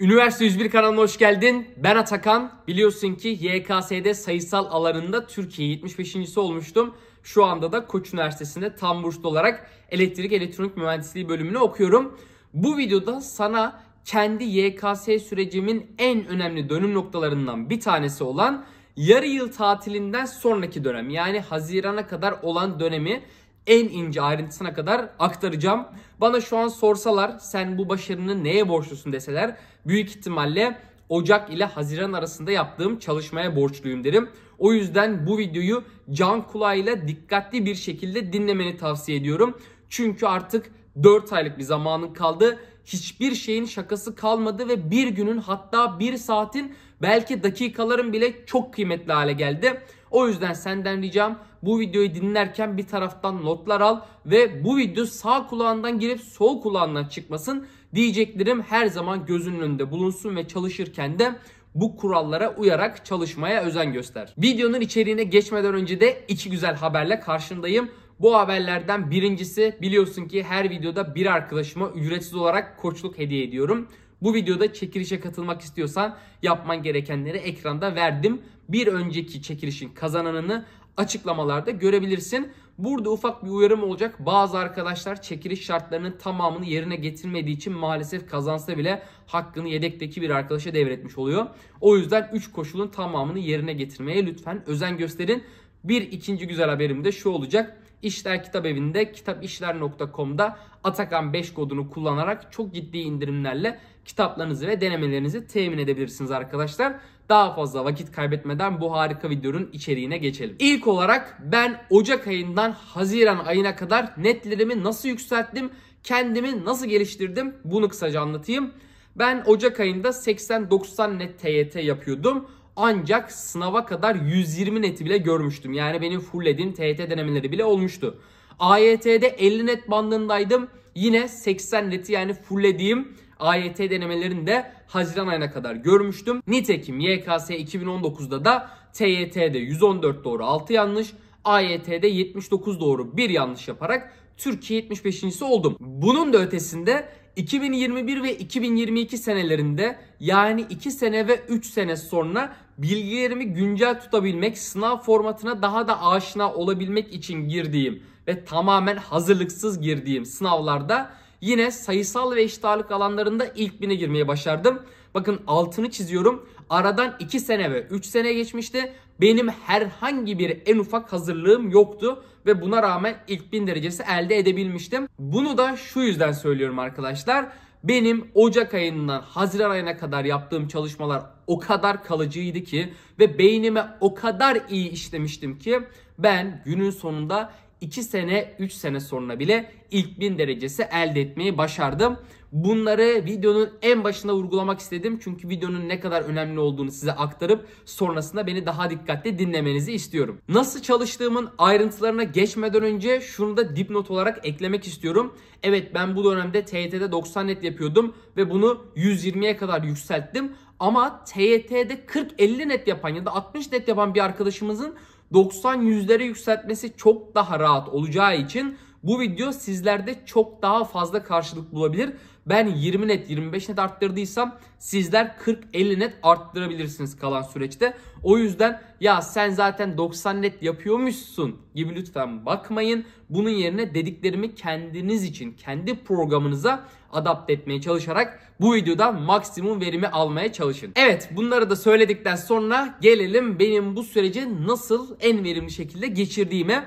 Üniversite 101 kanalına hoş geldin. Ben Atakan. Biliyorsun ki YKS'de sayısal alanında Türkiye 75.si olmuştum. Şu anda da Koç Üniversitesi'nde tam burslu olarak elektrik elektronik mühendisliği bölümünü okuyorum. Bu videoda sana kendi YKS sürecimin en önemli dönüm noktalarından bir tanesi olan yarı yıl tatilinden sonraki dönem yani Haziran'a kadar olan dönemi en ince ayrıntısına kadar aktaracağım. Bana şu an sorsalar sen bu başarını neye borçlusun deseler büyük ihtimalle Ocak ile Haziran arasında yaptığım çalışmaya borçluyum derim. O yüzden bu videoyu can kulağıyla dikkatli bir şekilde dinlemeni tavsiye ediyorum. Çünkü artık 4 aylık bir zamanın kaldı. Hiçbir şeyin şakası kalmadı ve bir günün hatta bir saatin Belki dakikaların bile çok kıymetli hale geldi. O yüzden senden ricam bu videoyu dinlerken bir taraftan notlar al ve bu video sağ kulağından girip sol kulağından çıkmasın. Diyeceklerim her zaman gözünün önünde bulunsun ve çalışırken de bu kurallara uyarak çalışmaya özen göster. Videonun içeriğine geçmeden önce de iki güzel haberle karşındayım. Bu haberlerden birincisi biliyorsun ki her videoda bir arkadaşıma ücretsiz olarak koçluk hediye ediyorum. Bu videoda çekilişe katılmak istiyorsan yapman gerekenleri ekranda verdim. Bir önceki çekilişin kazananını açıklamalarda görebilirsin. Burada ufak bir uyarım olacak. Bazı arkadaşlar çekiliş şartlarının tamamını yerine getirmediği için maalesef kazansa bile hakkını yedekteki bir arkadaşa devretmiş oluyor. O yüzden 3 koşulun tamamını yerine getirmeye lütfen özen gösterin. Bir ikinci güzel haberim de şu olacak. İşler Kitap Evi'nde kitapişler.com'da Atakan 5 kodunu kullanarak çok ciddi indirimlerle kitaplarınızı ve denemelerinizi temin edebilirsiniz arkadaşlar. Daha fazla vakit kaybetmeden bu harika videonun içeriğine geçelim. İlk olarak ben Ocak ayından Haziran ayına kadar netlerimi nasıl yükselttim, kendimi nasıl geliştirdim bunu kısaca anlatayım. Ben Ocak ayında 80-90 net TYT yapıyordum. Ancak sınava kadar 120 neti bile görmüştüm. Yani benim fulllediğim TET denemeleri bile olmuştu. AYT'de 50 net bandındaydım. Yine 80 neti yani fulllediğim AYT denemelerini de Haziran ayına kadar görmüştüm. Nitekim YKS 2019'da da TYT'de 114 doğru 6 yanlış, AYT'de 79 doğru 1 yanlış yaparak Türkiye 75.si oldum. Bunun da ötesinde 2021 ve 2022 senelerinde yani 2 sene ve 3 sene sonra bilgilerimi güncel tutabilmek, sınav formatına daha da aşina olabilmek için girdiğim ve tamamen hazırlıksız girdiğim sınavlarda yine sayısal ve eşit ağırlık alanlarında ilk bine girmeye başardım. Bakın altını çiziyorum. Aradan 2 sene ve 3 sene geçmişti. Benim herhangi bir en ufak hazırlığım yoktu ve buna rağmen ilk 1000 derecesi elde edebilmiştim. Bunu da şu yüzden söylüyorum arkadaşlar. Benim Ocak ayından Haziran ayına kadar yaptığım çalışmalar o kadar kalıcıydı ki ve beynime o kadar iyi işlemiştim ki ben günün sonunda 2 sene 3 sene sonra bile ilk 1000 derecesi elde etmeyi başardım. Bunları videonun en başında vurgulamak istedim. Çünkü videonun ne kadar önemli olduğunu size aktarıp sonrasında beni daha dikkatli dinlemenizi istiyorum. Nasıl çalıştığımın ayrıntılarına geçmeden önce şunu da dipnot olarak eklemek istiyorum. Evet ben bu dönemde TYT'de 90 net yapıyordum ve bunu 120'ye kadar yükselttim. Ama TYT'de 40-50 net yapan ya da 60 net yapan bir arkadaşımızın 90 yüzlere yükseltmesi çok daha rahat olacağı için bu video sizlerde çok daha fazla karşılık bulabilir. Ben 20 net 25 net arttırdıysam sizler 40-50 net arttırabilirsiniz kalan süreçte. O yüzden ya sen zaten 90 net yapıyormuşsun gibi lütfen bakmayın. Bunun yerine dediklerimi kendiniz için kendi programınıza adapte etmeye çalışarak bu videoda maksimum verimi almaya çalışın. Evet bunları da söyledikten sonra gelelim benim bu süreci nasıl en verimli şekilde geçirdiğime.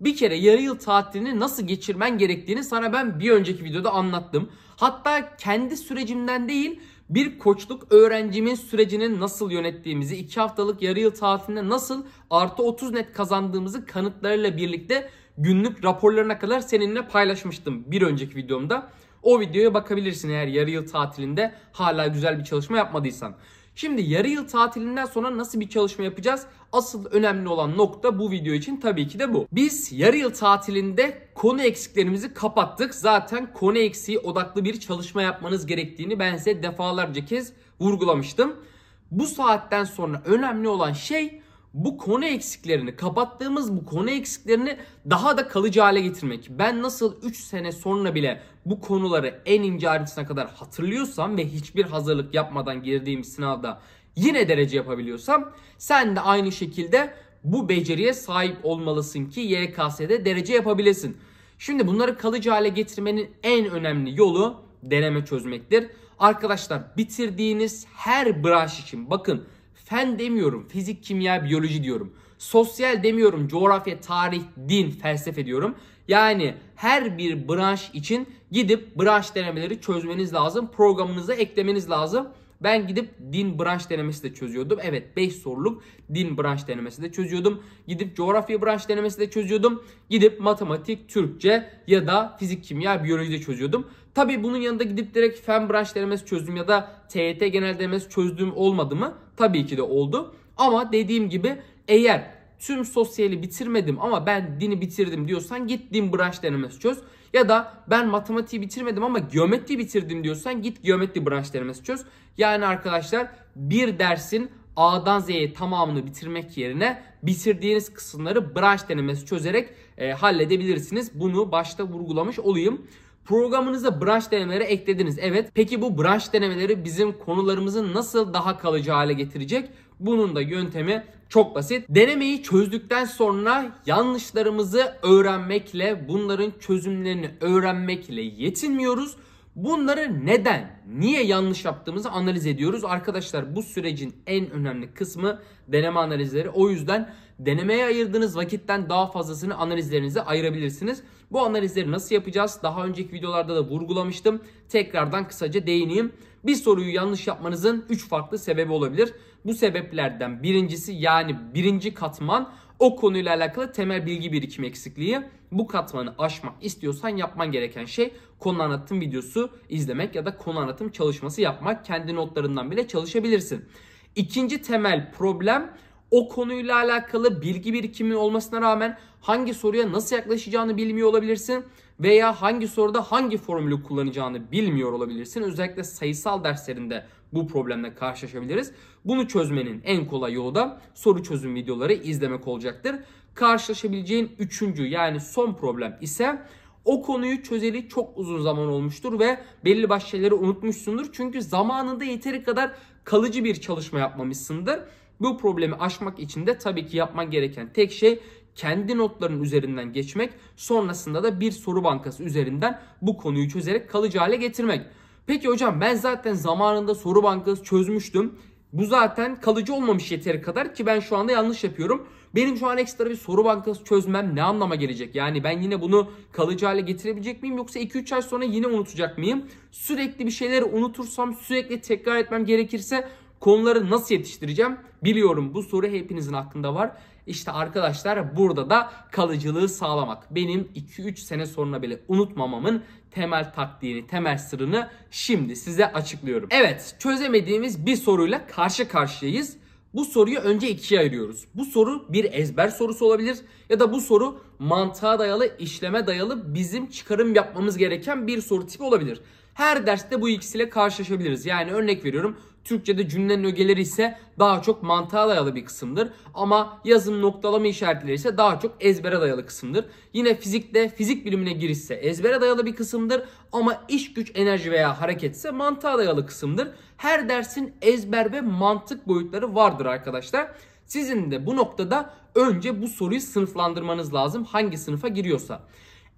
Bir kere yarı yıl tatilini nasıl geçirmen gerektiğini sana ben bir önceki videoda anlattım. Hatta kendi sürecimden değil bir koçluk öğrencimin sürecini nasıl yönettiğimizi, 2 haftalık yarı yıl tatilinde nasıl artı 30 net kazandığımızı kanıtlarıyla birlikte günlük raporlarına kadar seninle paylaşmıştım bir önceki videomda. O videoya bakabilirsin eğer yarı yıl tatilinde hala güzel bir çalışma yapmadıysan. Şimdi yarı yıl tatilinden sonra nasıl bir çalışma yapacağız? Asıl önemli olan nokta bu video için tabii ki de bu. Biz yarı yıl tatilinde konu eksiklerimizi kapattık. Zaten konu eksiği odaklı bir çalışma yapmanız gerektiğini ben size defalarca kez vurgulamıştım. Bu saatten sonra önemli olan şey bu konu eksiklerini, kapattığımız bu konu eksiklerini daha da kalıcı hale getirmek. Ben nasıl 3 sene sonra bile bu konuları en ince ayrıntısına kadar hatırlıyorsam ve hiçbir hazırlık yapmadan girdiğim sınavda yine derece yapabiliyorsam sen de aynı şekilde bu beceriye sahip olmalısın ki YKS'de derece yapabilesin. Şimdi bunları kalıcı hale getirmenin en önemli yolu deneme çözmektir. Arkadaşlar bitirdiğiniz her branş için bakın Fen demiyorum. Fizik, kimya, biyoloji diyorum. Sosyal demiyorum. Coğrafya, tarih, din, felsefe diyorum. Yani her bir branş için gidip branş denemeleri çözmeniz lazım. Programınıza eklemeniz lazım. Ben gidip din branş denemesi de çözüyordum. Evet 5 soruluk din branş denemesi de çözüyordum. Gidip coğrafya branş denemesi de çözüyordum. Gidip matematik, Türkçe ya da fizik, kimya, biyoloji de çözüyordum. Tabii bunun yanında gidip direkt fen branş denemesi çözdüm ya da TYT genel denemesi çözdüğüm olmadı mı? Tabii ki de oldu. Ama dediğim gibi eğer tüm sosyali bitirmedim ama ben dini bitirdim diyorsan git din branş denemesi çöz. Ya da ben matematiği bitirmedim ama geometri bitirdim diyorsan git geometri branş denemesi çöz. Yani arkadaşlar bir dersin A'dan Z'ye tamamını bitirmek yerine bitirdiğiniz kısımları branş denemesi çözerek e, halledebilirsiniz. Bunu başta vurgulamış olayım. Programınıza branş denemeleri eklediniz. Evet. Peki bu branş denemeleri bizim konularımızı nasıl daha kalıcı hale getirecek? Bunun da yöntemi çok basit. Denemeyi çözdükten sonra yanlışlarımızı öğrenmekle, bunların çözümlerini öğrenmekle yetinmiyoruz Bunları neden, niye yanlış yaptığımızı analiz ediyoruz. Arkadaşlar bu sürecin en önemli kısmı deneme analizleri. O yüzden denemeye ayırdığınız vakitten daha fazlasını analizlerinize ayırabilirsiniz. Bu analizleri nasıl yapacağız? Daha önceki videolarda da vurgulamıştım. Tekrardan kısaca değineyim. Bir soruyu yanlış yapmanızın 3 farklı sebebi olabilir. Bu sebeplerden birincisi yani birinci katman o konuyla alakalı temel bilgi birikimi eksikliği bu katmanı aşmak istiyorsan yapman gereken şey konu anlatım videosu izlemek ya da konu anlatım çalışması yapmak. Kendi notlarından bile çalışabilirsin. İkinci temel problem o konuyla alakalı bilgi birikimi olmasına rağmen hangi soruya nasıl yaklaşacağını bilmiyor olabilirsin veya hangi soruda hangi formülü kullanacağını bilmiyor olabilirsin. Özellikle sayısal derslerinde bu problemle karşılaşabiliriz. Bunu çözmenin en kolay yolu da soru çözüm videoları izlemek olacaktır karşılaşabileceğin üçüncü yani son problem ise o konuyu çözeli çok uzun zaman olmuştur ve belli başlı şeyleri unutmuşsundur. Çünkü zamanında yeteri kadar kalıcı bir çalışma yapmamışsındır. Bu problemi aşmak için de tabii ki yapman gereken tek şey kendi notların üzerinden geçmek, sonrasında da bir soru bankası üzerinden bu konuyu çözerek kalıcı hale getirmek. Peki hocam ben zaten zamanında soru bankası çözmüştüm. Bu zaten kalıcı olmamış yeteri kadar ki ben şu anda yanlış yapıyorum. Benim şu an ekstra bir soru bankası çözmem ne anlama gelecek? Yani ben yine bunu kalıcı hale getirebilecek miyim yoksa 2-3 ay sonra yine unutacak mıyım? Sürekli bir şeyleri unutursam, sürekli tekrar etmem gerekirse konuları nasıl yetiştireceğim? Biliyorum bu soru hepinizin aklında var. İşte arkadaşlar burada da kalıcılığı sağlamak. Benim 2-3 sene sonra bile unutmamamın temel taktiğini, temel sırrını şimdi size açıklıyorum. Evet, çözemediğimiz bir soruyla karşı karşıyayız. Bu soruyu önce ikiye ayırıyoruz. Bu soru bir ezber sorusu olabilir ya da bu soru mantığa dayalı, işleme dayalı bizim çıkarım yapmamız gereken bir soru tipi olabilir. Her derste bu ikisiyle karşılaşabiliriz. Yani örnek veriyorum Türkçe'de cümle ögeleri ise daha çok mantığa dayalı bir kısımdır. Ama yazım noktalama işaretleri ise daha çok ezbere dayalı kısımdır. Yine fizikte fizik bilimine girişse ezbere dayalı bir kısımdır. Ama iş güç enerji veya hareketse mantığa dayalı kısımdır. Her dersin ezber ve mantık boyutları vardır arkadaşlar. Sizin de bu noktada önce bu soruyu sınıflandırmanız lazım hangi sınıfa giriyorsa.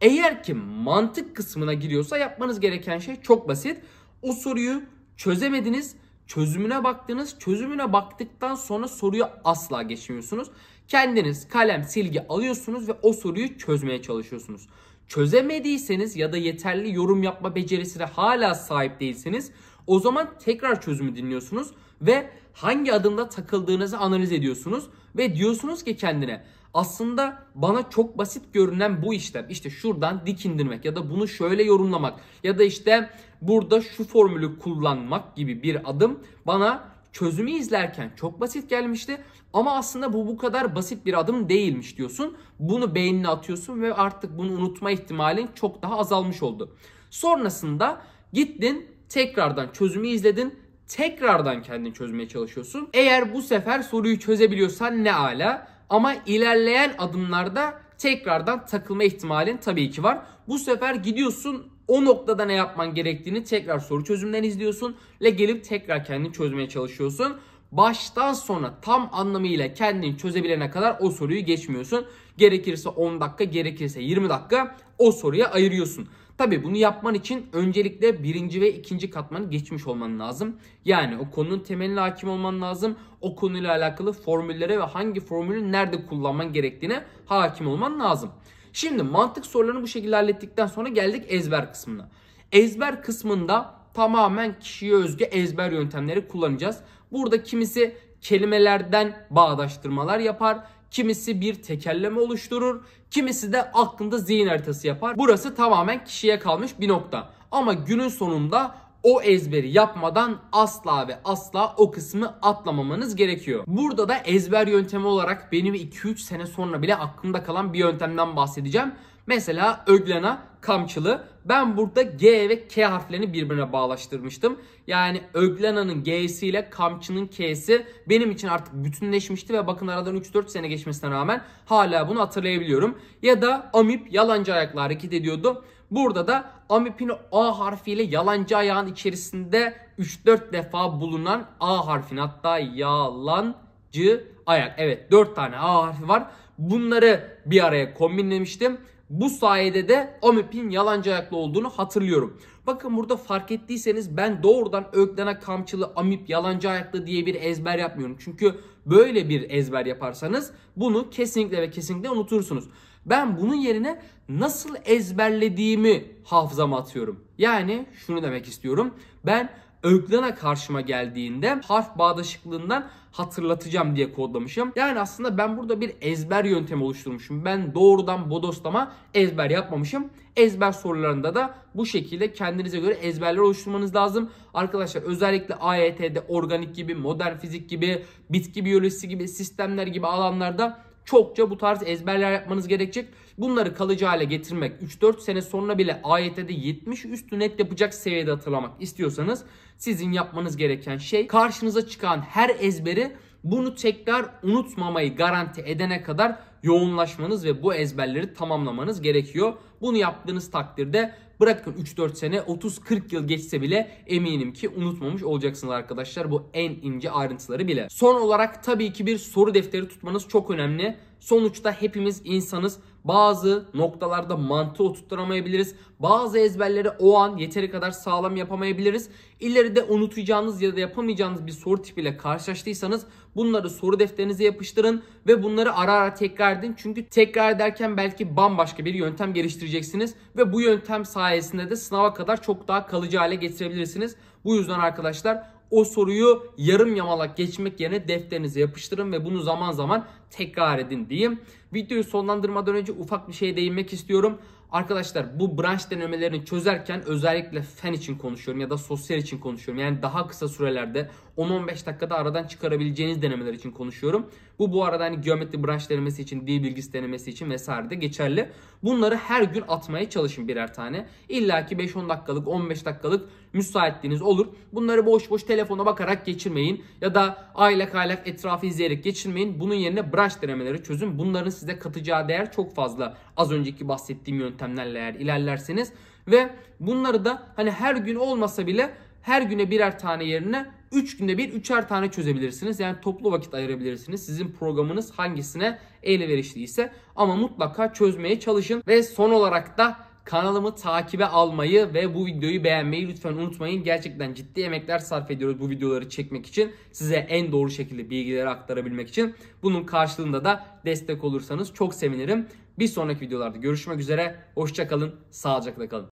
Eğer ki mantık kısmına giriyorsa yapmanız gereken şey çok basit. O soruyu çözemediniz çözümüne baktınız. Çözümüne baktıktan sonra soruyu asla geçmiyorsunuz. Kendiniz kalem, silgi alıyorsunuz ve o soruyu çözmeye çalışıyorsunuz. Çözemediyseniz ya da yeterli yorum yapma becerisine hala sahip değilseniz o zaman tekrar çözümü dinliyorsunuz ve hangi adımda takıldığınızı analiz ediyorsunuz ve diyorsunuz ki kendine aslında bana çok basit görünen bu işlem işte şuradan dik indirmek ya da bunu şöyle yorumlamak ya da işte burada şu formülü kullanmak gibi bir adım bana çözümü izlerken çok basit gelmişti ama aslında bu bu kadar basit bir adım değilmiş diyorsun. Bunu beynine atıyorsun ve artık bunu unutma ihtimalin çok daha azalmış oldu. Sonrasında gittin tekrardan çözümü izledin. Tekrardan kendini çözmeye çalışıyorsun. Eğer bu sefer soruyu çözebiliyorsan ne ala ama ilerleyen adımlarda tekrardan takılma ihtimalin tabii ki var. Bu sefer gidiyorsun o noktada ne yapman gerektiğini tekrar soru çözümden izliyorsun ve gelip tekrar kendini çözmeye çalışıyorsun. Baştan sona tam anlamıyla kendini çözebilene kadar o soruyu geçmiyorsun. Gerekirse 10 dakika, gerekirse 20 dakika o soruya ayırıyorsun. Tabi bunu yapman için öncelikle birinci ve ikinci katmanı geçmiş olman lazım. Yani o konunun temeline hakim olman lazım. O konuyla alakalı formüllere ve hangi formülü nerede kullanman gerektiğine hakim olman lazım. Şimdi mantık sorularını bu şekilde hallettikten sonra geldik ezber kısmına. Ezber kısmında tamamen kişiye özgü ezber yöntemleri kullanacağız. Burada kimisi kelimelerden bağdaştırmalar yapar. Kimisi bir tekerleme oluşturur. Kimisi de aklında zihin haritası yapar. Burası tamamen kişiye kalmış bir nokta. Ama günün sonunda o ezberi yapmadan asla ve asla o kısmı atlamamanız gerekiyor. Burada da ezber yöntemi olarak benim 2-3 sene sonra bile aklımda kalan bir yöntemden bahsedeceğim. Mesela öglena kamçılı. Ben burada G ve K harflerini birbirine bağlaştırmıştım. Yani öglena'nın G'si ile kamçının K'si benim için artık bütünleşmişti ve bakın aradan 3-4 sene geçmesine rağmen hala bunu hatırlayabiliyorum. Ya da amip yalancı ayakla hareket ediyordu. Burada da amipin A harfiyle yalancı ayağın içerisinde 3-4 defa bulunan A harfin hatta yalancı ayak. Evet 4 tane A harfi var. Bunları bir araya kombinlemiştim. Bu sayede de Amip'in yalancı ayaklı olduğunu hatırlıyorum. Bakın burada fark ettiyseniz ben doğrudan Öklen'e kamçılı Amip yalancı ayaklı diye bir ezber yapmıyorum. Çünkü böyle bir ezber yaparsanız bunu kesinlikle ve kesinlikle unutursunuz. Ben bunun yerine nasıl ezberlediğimi hafızama atıyorum. Yani şunu demek istiyorum. Ben öglana karşıma geldiğinde harf bağdaşıklığından hatırlatacağım diye kodlamışım. Yani aslında ben burada bir ezber yöntemi oluşturmuşum. Ben doğrudan bodoslama ezber yapmamışım. Ezber sorularında da bu şekilde kendinize göre ezberler oluşturmanız lazım. Arkadaşlar özellikle AYT'de organik gibi, modern fizik gibi, bitki biyolojisi gibi sistemler gibi alanlarda çokça bu tarz ezberler yapmanız gerekecek. Bunları kalıcı hale getirmek 3-4 sene sonra bile AYT'de 70 üstü net yapacak seviyede hatırlamak istiyorsanız sizin yapmanız gereken şey karşınıza çıkan her ezberi bunu tekrar unutmamayı garanti edene kadar yoğunlaşmanız ve bu ezberleri tamamlamanız gerekiyor. Bunu yaptığınız takdirde bırakın 3-4 sene 30-40 yıl geçse bile eminim ki unutmamış olacaksınız arkadaşlar bu en ince ayrıntıları bile. Son olarak tabii ki bir soru defteri tutmanız çok önemli. Sonuçta hepimiz insanız. Bazı noktalarda mantığı oturtturamayabiliriz. Bazı ezberleri o an yeteri kadar sağlam yapamayabiliriz. İleride unutacağınız ya da yapamayacağınız bir soru tipiyle karşılaştıysanız bunları soru defterinize yapıştırın ve bunları ara ara tekrar edin. Çünkü tekrar ederken belki bambaşka bir yöntem geliştireceksiniz ve bu yöntem sayesinde de sınava kadar çok daha kalıcı hale getirebilirsiniz. Bu yüzden arkadaşlar o soruyu yarım yamalak geçmek yerine defterinize yapıştırın ve bunu zaman zaman tekrar edin diyeyim. Videoyu sonlandırmadan önce ufak bir şey değinmek istiyorum. Arkadaşlar bu branş denemelerini çözerken özellikle fen için konuşuyorum ya da sosyal için konuşuyorum. Yani daha kısa sürelerde 10-15 dakikada aradan çıkarabileceğiniz denemeler için konuşuyorum. Bu bu arada hani geometri branş denemesi için, dil bilgisi denemesi için vesaire de geçerli. Bunları her gün atmaya çalışın birer tane. İlla ki 5-10 dakikalık, 15 dakikalık müsaitliğiniz olur. Bunları boş boş telefona bakarak geçirmeyin ya da aylak aylak etrafı izleyerek geçirmeyin. Bunun yerine branş denemeleri çözün. Bunların size katacağı değer çok fazla. Az önceki bahsettiğim yöntem yöntemlerle eğer ilerlerseniz ve bunları da hani her gün olmasa bile her güne birer tane yerine 3 günde bir üçer tane çözebilirsiniz. Yani toplu vakit ayırabilirsiniz. Sizin programınız hangisine elverişliyse ama mutlaka çözmeye çalışın. Ve son olarak da kanalımı takibe almayı ve bu videoyu beğenmeyi lütfen unutmayın. Gerçekten ciddi emekler sarf ediyoruz bu videoları çekmek için. Size en doğru şekilde bilgileri aktarabilmek için. Bunun karşılığında da destek olursanız çok sevinirim. Bir sonraki videolarda görüşmek üzere. Hoşçakalın, sağlıcakla kalın.